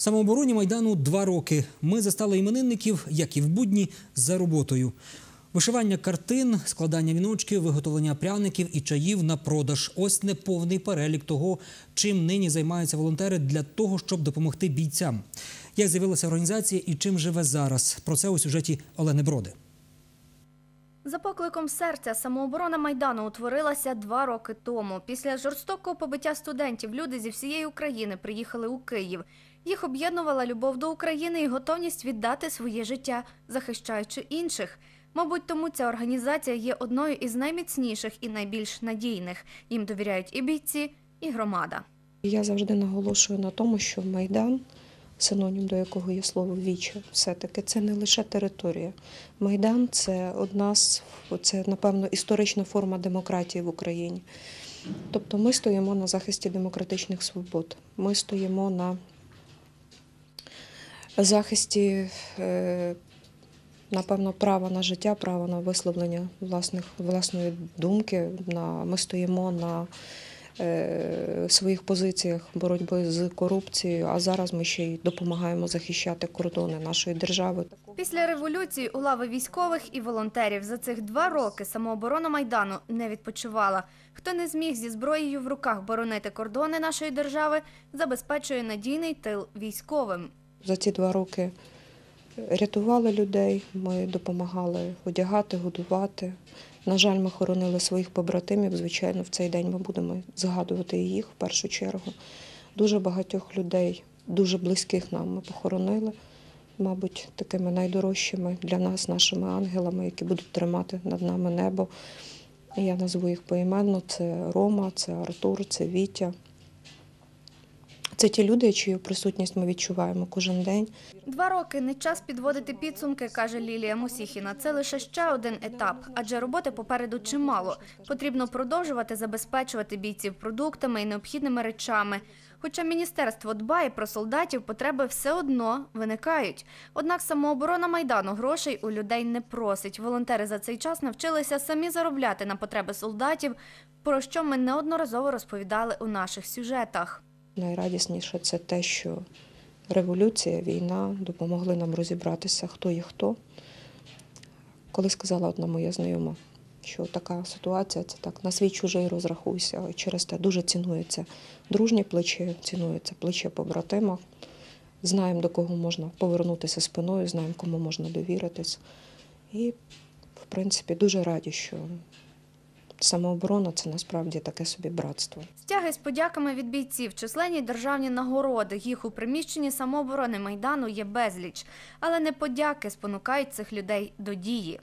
Самообороні майдану два роки. Ми застали іменинників, як і в будні, за роботою. Вишивання картин, складання віночків, виготовлення пряників і чаїв на продаж. Ось неповний перелік того, чим нині займаються волонтери для того, щоб допомогти бійцям. Як з'явилася організація і чим живе зараз? Про це у сюжеті Олени Броди. За покликом серця самооборона майдану утворилася два роки тому. Після жорстокого побиття студентів люди зі всієї України приїхали у Київ. Їх об'єднувала любов до України і готовність віддати своє життя, захищаючи інших. Мабуть, тому ця організація є одною із найміцніших і найбільш надійних. Їм довіряють і бійці, і громада. Я завжди наголошую на тому, що майдан синонім до якого є слово віче. Все-таки це не лише територія. Майдан це одна з це, напевно, історична форма демократії в Україні. Тобто ми стоїмо на захисті демократичних свобод, ми стоїмо на захисті, е, напевно, права на життя, права на висловлення власних, власної думки. На, Ми стоїмо на Е, своїх позиціях боротьби з корупцією. А зараз ми ще й допомагаємо захищати кордони нашої держави. Після революції у лави військових і волонтерів за цих два роки самооборона майдану не відпочивала. Хто не зміг зі зброєю в руках боронити кордони нашої держави, забезпечує надійний тил військовим. За ці два роки рятували людей. Ми допомагали одягати, годувати. На жаль, ми хоронили своїх побратимів. Звичайно, в цей день ми будемо згадувати їх в першу чергу. Дуже багатьох людей, дуже близьких нам ми похоронили, мабуть, такими найдорожчими для нас, нашими ангелами, які будуть тримати над нами небо. Я назву їх поіменно: це Рома, це Артур, це Вітя. Це ті люди, чию присутність ми відчуваємо кожен день. Два роки не час підводити підсумки, каже Лілія Мусіхіна. Це лише ще один етап, адже роботи попереду чимало. Потрібно продовжувати забезпечувати бійців продуктами і необхідними речами. Хоча міністерство дбає про солдатів, потреби все одно виникають. Однак самооборона майдану грошей у людей не просить. Волонтери за цей час навчилися самі заробляти на потреби солдатів, про що ми неодноразово розповідали у наших сюжетах. Найрадісніше це те, що революція, війна допомогли нам розібратися, хто є хто. Коли сказала одна моя знайома, що така ситуація це так на свій чужий розрахуйся, через те дуже цінується дружні плечі, цінується плече побратима. Знаємо, до кого можна повернутися спиною, знаємо, кому можна довіритись. І, в принципі, дуже раді, що Самооборона це насправді таке собі братство. Стяги з подяками від бійців, численні державні нагороди. Їх у приміщенні самооборони майдану є безліч, але не подяки спонукають цих людей до дії.